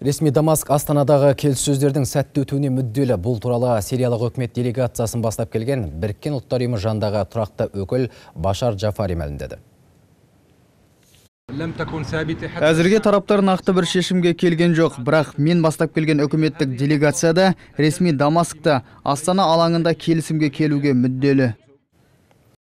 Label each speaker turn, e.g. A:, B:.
A: Ресми Дамаск Астанадағы келіссөздердің сәтті өтуіне мүдделі. Бұл туралы сириялық үкімет делегациясын бастап келген біріккен ұлттар ұйымы жандағы тұрақты өкіл Башар Джафари мәлімдеді.
B: Әзірге
A: тараптар нақты бір
C: шешімге келген жоқ, бірақ мен бастап келген үкіметтік делегацияда ресми Дамаскта Астана алаңында келісімге келуге мүдделі.